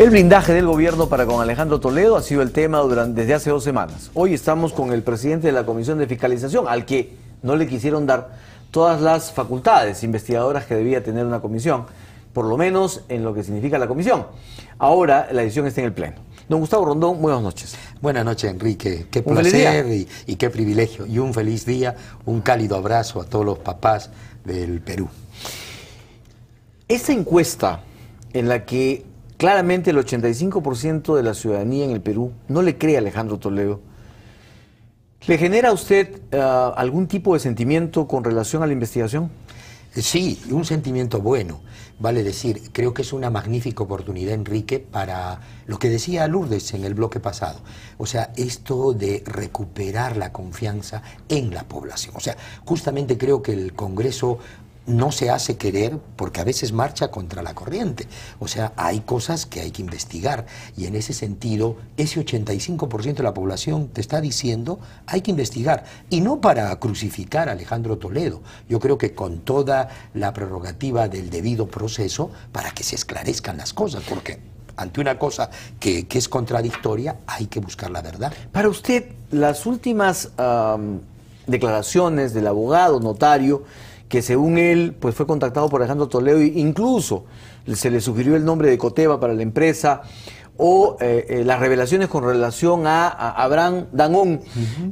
El blindaje del gobierno para con Alejandro Toledo ha sido el tema durante, desde hace dos semanas. Hoy estamos con el presidente de la Comisión de Fiscalización, al que no le quisieron dar todas las facultades investigadoras que debía tener una comisión, por lo menos en lo que significa la comisión. Ahora la decisión está en el Pleno. Don Gustavo Rondón, buenas noches. Buenas noches, Enrique. Qué placer y, y qué privilegio. Y un feliz día, un cálido abrazo a todos los papás del Perú. Esa encuesta en la que Claramente el 85% de la ciudadanía en el Perú no le cree a Alejandro Toledo. ¿Le genera a usted eh, algún tipo de sentimiento con relación a la investigación? Eh, sí, un sentimiento bueno. Vale decir, creo que es una magnífica oportunidad, Enrique, para lo que decía Lourdes en el bloque pasado. O sea, esto de recuperar la confianza en la población. O sea, justamente creo que el Congreso no se hace querer porque a veces marcha contra la corriente. O sea, hay cosas que hay que investigar y en ese sentido, ese 85% de la población te está diciendo, hay que investigar. Y no para crucificar a Alejandro Toledo, yo creo que con toda la prerrogativa del debido proceso, para que se esclarezcan las cosas, porque ante una cosa que, es contradictoria, hay que buscar la verdad. Para usted, las últimas declaraciones del abogado notario, que según él pues fue contactado por Alejandro Toledo e incluso se le sugirió el nombre de Coteva para la empresa o eh, eh, las revelaciones con relación a, Abraham Danón,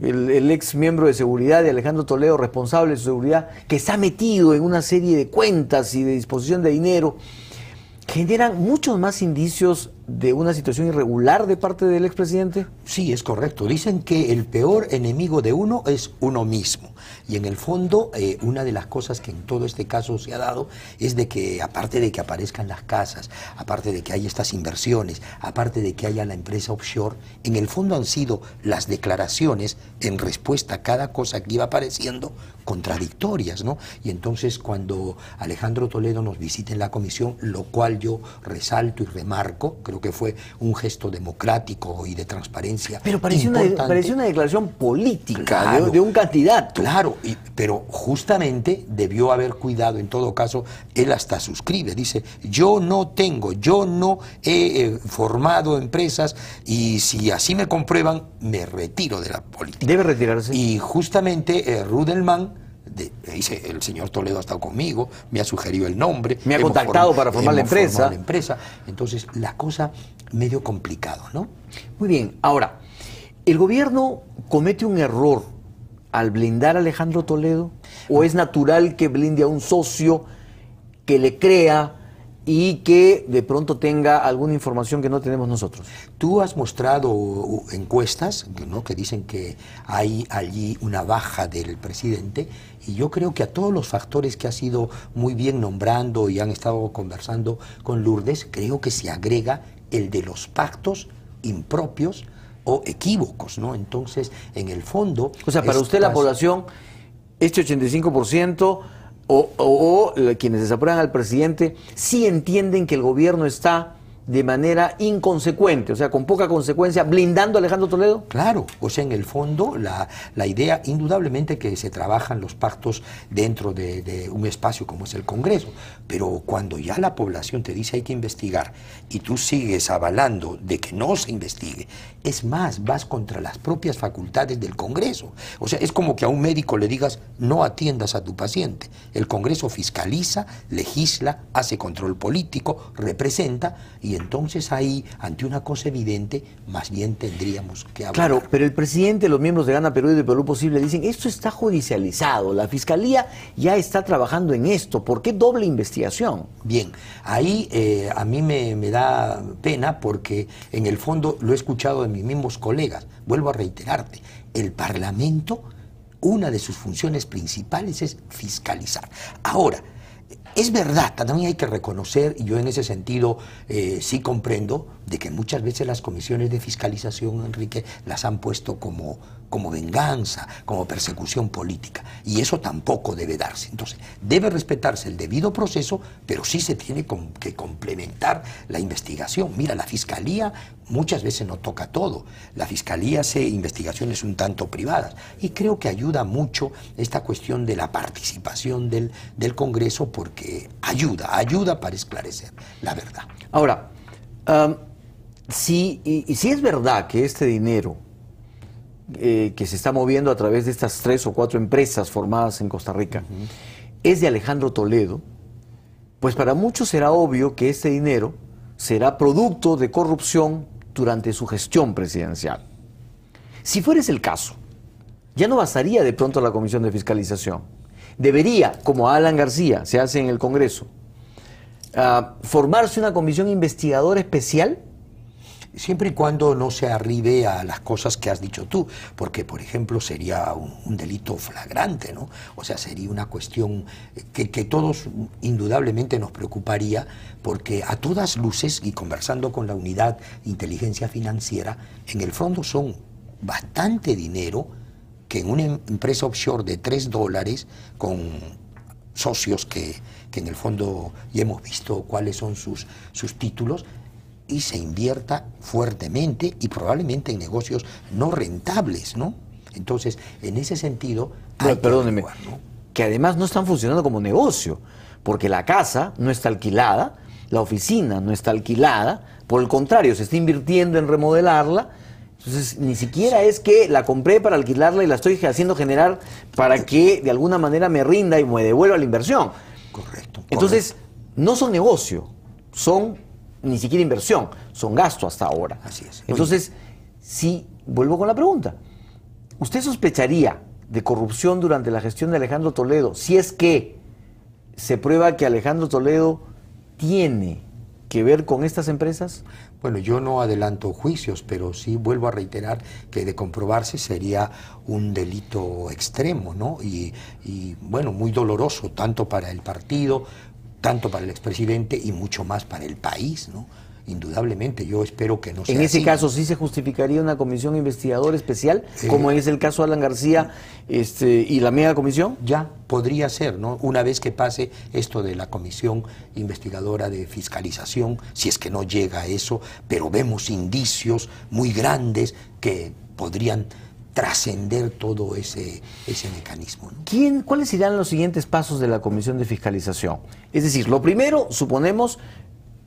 el, ex miembro de seguridad de Alejandro Toledo, responsable de su seguridad, que se ha metido en una serie de cuentas y de disposición de dinero, generan muchos más indicios de una situación irregular de parte del expresidente? Sí, es correcto. Dicen que el peor enemigo de uno es uno mismo. Y en el fondo, eh, una de las cosas que en todo este caso se ha dado es de que, aparte de que aparezcan las casas, aparte de que hay estas inversiones, aparte de que haya la empresa offshore, en el fondo han sido las declaraciones en respuesta a cada cosa que iba apareciendo contradictorias, ¿no? Y entonces cuando Alejandro Toledo nos visita en la comisión, lo cual yo resalto y remarco, creo que fue un gesto democrático y de transparencia pero pareció, una, declaración política de, un candidato. Claro, pero justamente debió haber cuidado, en todo caso, él hasta suscribe, dice, yo no tengo, yo no he eh, formado empresas y si así me comprueban, me retiro de la política. Debe retirarse. Y justamente eh, Rudelman... dice, el señor Toledo ha estado conmigo, me ha sugerido el nombre. Me ha contactado para formar la empresa. la empresa. Entonces, la cosa medio complicado, ¿no? Muy bien, ahora, ¿el gobierno comete un error al blindar a Alejandro Toledo? ¿O es natural que blinde a un socio que le crea y que de pronto tenga alguna información que no tenemos nosotros. Tú has mostrado uh, encuestas ¿no? que dicen que hay allí una baja del presidente y yo creo que a todos los factores que ha sido muy bien nombrando y han estado conversando con Lourdes, creo que se agrega el de los pactos impropios o equívocos, ¿no? Entonces, en el fondo... O sea, para usted la población, este 85%... O, o, quienes desaprueban al presidente, sí entienden que el gobierno está de manera inconsecuente, o sea, con poca consecuencia, blindando a Alejandro Toledo? Claro, o sea, en el fondo la, idea, indudablemente que se trabajan los pactos dentro de, de, un espacio como es el Congreso, pero cuando ya la población te dice hay que investigar y tú sigues avalando de que no se investigue, es más, vas contra las propias facultades del Congreso. O sea, es como que a un médico le digas no atiendas a tu paciente. El Congreso fiscaliza, legisla, hace control político, representa y entonces ahí, ante una cosa evidente, más bien tendríamos que hablar. Claro, pero el presidente, los miembros de Gana Perú y de Perú Posible dicen, esto está judicializado, la fiscalía ya está trabajando en esto, ¿por qué doble investigación? Bien, ahí eh, a mí me, me da pena porque en el fondo lo he escuchado de mis mismos colegas, vuelvo a reiterarte, el Parlamento, una de sus funciones principales es fiscalizar. Ahora, es verdad, también hay que reconocer, y yo en ese sentido eh, sí comprendo, de que muchas veces las comisiones de fiscalización, Enrique, las han puesto como como venganza, como persecución política. Y eso tampoco debe darse. Entonces, debe respetarse el debido proceso, pero sí se tiene que complementar la investigación. Mira, la Fiscalía muchas veces no toca todo. La Fiscalía hace investigaciones un tanto privadas. Y creo que ayuda mucho esta cuestión de la participación del, Congreso porque ayuda, ayuda para esclarecer la verdad. Ahora, y si es verdad que este dinero eh, que se está moviendo a través de estas tres o cuatro empresas formadas en Costa Rica es de Alejandro Toledo, pues para muchos será obvio que este dinero será producto de corrupción durante su gestión presidencial. Si fueres el caso, ya no bastaría de pronto la Comisión de Fiscalización. Debería, como Alan García se hace en el Congreso, ah, formarse una comisión investigadora especial siempre y cuando no se arribe a las cosas que has dicho tú, porque por ejemplo sería un, delito flagrante, ¿no? O sea, sería una cuestión eh, que, que, todos indudablemente nos preocuparía, porque a todas luces, y conversando con la unidad inteligencia financiera, en el fondo son bastante dinero que en una em-, empresa offshore de 3 dólares, con socios que, que en el fondo ya hemos visto cuáles son sus, sus títulos, y se invierta fuertemente y probablemente en negocios no rentables, ¿no? Entonces, en ese sentido... Hay que, además no están funcionando como negocio, porque la casa no está alquilada, la oficina no está alquilada, por el contrario, se está invirtiendo en remodelarla, entonces, ni siquiera es que la compré para alquilarla y la estoy haciendo generar para que de alguna manera me rinda y me devuelva la inversión. correcto. Entonces, no son negocio, son ni siquiera inversión, son gastos hasta ahora. Así es. Entonces, sí, vuelvo con la pregunta. ¿Usted sospecharía de corrupción durante la gestión de Alejandro Toledo si es que se prueba que Alejandro Toledo tiene que ver con estas empresas? Bueno, yo no adelanto juicios, pero sí vuelvo a reiterar que de comprobarse sería un delito extremo, ¿no? Y, y bueno, muy doloroso, tanto para el partido tanto para el expresidente y mucho más para el país, ¿no? Indudablemente, yo espero que no sea. En ese caso, ¿sí se justificaría una comisión investigadora especial, como es el caso Alan García este, y la mega comisión? Ya, podría ser, ¿no? Una vez que pase esto de la comisión investigadora de fiscalización, si es que no llega a eso, pero vemos indicios muy grandes que podrían trascender todo ese, mecanismo. ¿Cuáles serán los siguientes pasos de la Comisión de Fiscalización? Es decir, lo primero, suponemos,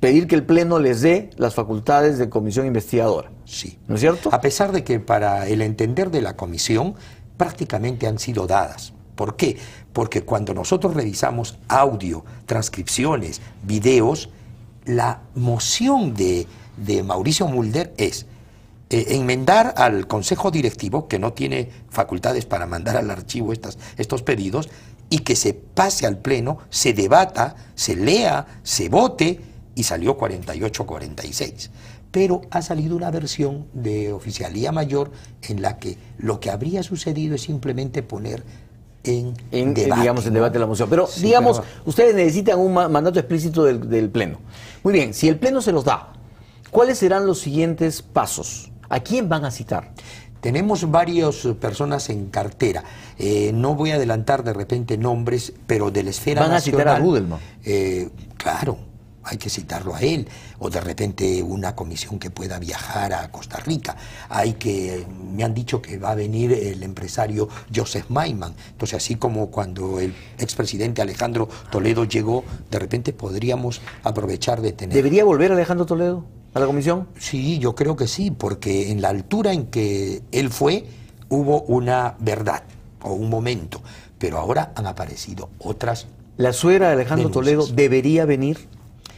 pedir que el Pleno les dé las facultades de comisión investigadora. Sí. ¿No es cierto? A pesar de que para el entender de la comisión prácticamente han sido dadas. ¿Por qué? Porque cuando nosotros revisamos audio, transcripciones, videos, la moción de Mauricio Mulder es eh, enmendar al Consejo Directivo, que no tiene facultades para mandar al archivo estos pedidos, y que se pase al Pleno, se debata, se lea, se vote, y salió 48-46. Pero ha salido una versión de oficialía mayor en la que lo que habría sucedido es simplemente poner en, debate. digamos debate la moción. Pero digamos, ustedes necesitan un mandato explícito del, del Pleno. Muy bien, si el Pleno se los da, ¿cuáles serán los siguientes pasos? ¿A quién van a citar? Tenemos varias eh, personas en cartera. Eh, no voy a adelantar de repente nombres, pero de la esfera ¿Van a citar a Rudelman? Eh, claro, hay que citarlo a él. O de repente una comisión que pueda viajar a Costa Rica. Hay que, me han dicho que va a venir el empresario Joseph Maiman. Entonces, así como cuando el expresidente Alejandro Toledo llegó, de repente podríamos aprovechar de tener. ¿Debería volver Alejandro Toledo? a la comisión? Sí, yo creo que sí, porque en la altura en que él fue hubo una verdad o un momento, pero ahora han aparecido otras. ¿La suegra de Alejandro Toledo debería venir?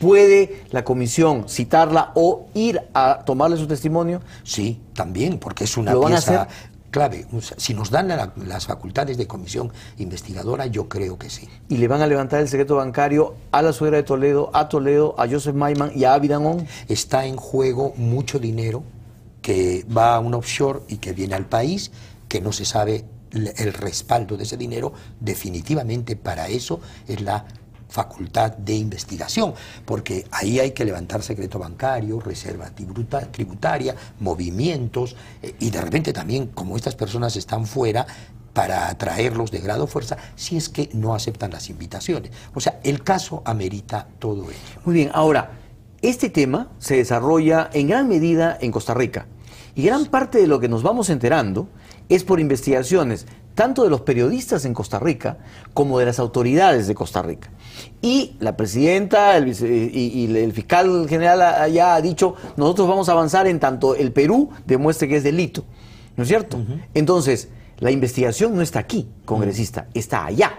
¿Puede la comisión citarla o ir a tomarle su testimonio? Sí, también, porque es una pieza clave. Si nos dan las facultades de comisión investigadora, yo creo que sí. ¿Y le van a levantar el secreto bancario a la suegra de Toledo, a Toledo, a Joseph Maiman y a Avidanon? Está en juego mucho dinero que va a un offshore y que viene al país, que no se sabe el respaldo de ese dinero, definitivamente para eso es la facultad de investigación, porque ahí hay que levantar secreto bancario, reserva tributaria, movimientos, eh, y de repente también, como estas personas están fuera, para atraerlos de grado fuerza si es que no aceptan las invitaciones. O sea, el caso amerita todo ello. Muy bien, ahora, este tema se desarrolla en gran medida en Costa Rica y gran parte de lo que nos vamos enterando es por investigaciones tanto de los periodistas en Costa Rica como de las autoridades de Costa Rica. Y la presidenta y, el fiscal general ya ha dicho, nosotros vamos a avanzar en tanto el Perú demuestre que es delito, ¿no es cierto? Entonces, la investigación no está aquí, congresista, mm. está allá.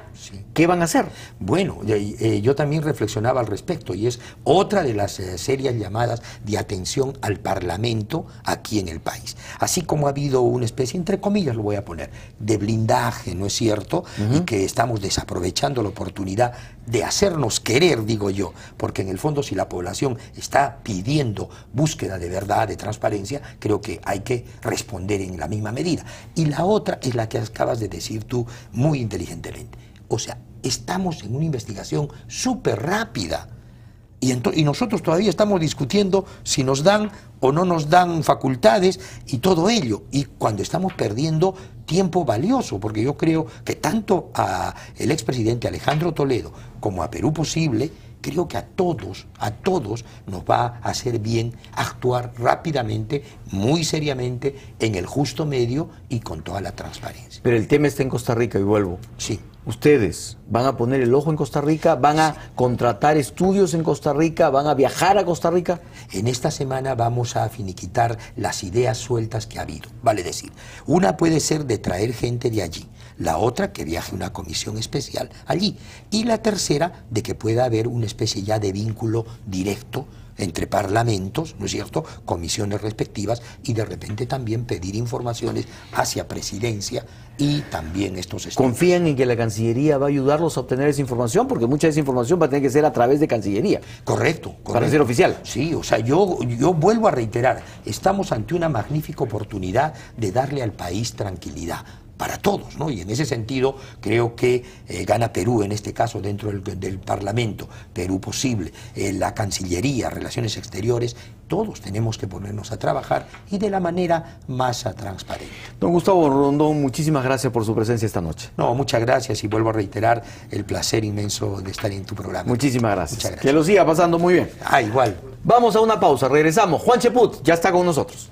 ¿Qué van a hacer? Bueno, eh, yo también reflexionaba al respecto y es otra de las eh, serias llamadas de atención al Parlamento aquí en el país. Así como ha habido una especie, entre comillas lo voy a poner, de blindaje, ¿no es cierto? Y que estamos desaprovechando la oportunidad de hacernos querer, digo yo, porque en el fondo si la población está pidiendo búsqueda de verdad, de transparencia, creo que hay que responder en la misma medida. Y la otra la que acabas de decir tú muy inteligentemente. O sea, estamos en una investigación súper rápida. Y, nosotros todavía estamos discutiendo si nos dan o no nos dan facultades y todo ello. Y cuando estamos perdiendo tiempo valioso, porque yo creo que tanto a el expresidente Alejandro Toledo como a Perú Posible creo que a todos, a todos nos va a hacer bien actuar rápidamente, muy seriamente, en el justo medio y con toda la transparencia. Pero el tema está en Costa Rica y vuelvo. Sí. ¿Ustedes van a poner el ojo en Costa Rica? ¿Van a contratar estudios en Costa Rica? ¿Van a viajar a Costa Rica? En esta semana vamos a finiquitar las ideas sueltas que ha habido, vale decir. Una puede ser de traer gente de allí la otra que viaje una comisión especial allí, y la tercera de que pueda haber una especie ya de vínculo directo entre parlamentos, ¿no es cierto?, comisiones respectivas y de repente también pedir informaciones hacia presidencia y también estos estados. ¿Confían en que la Cancillería va a ayudarlos a obtener esa información? Porque mucha de esa información va a tener que ser a través de Cancillería. Correcto. correcto. Para ser oficial. Sí, o sea, yo, yo vuelvo a reiterar, estamos ante una magnífica oportunidad de darle al país tranquilidad para todos, ¿no? Y en ese sentido creo que eh, gana Perú, en este caso dentro del, Parlamento, Perú posible, eh, la Cancillería, Relaciones Exteriores, todos tenemos que ponernos a trabajar y de la manera más transparente. Don Gustavo Rondón, muchísimas gracias por su presencia esta noche. No, muchas gracias y vuelvo a reiterar el placer inmenso de estar en tu programa. Muchísimas gracias. Muchas gracias. Que lo siga pasando muy bien. Ah, igual. Vamos a una pausa, regresamos. Juan Cheput ya está con nosotros.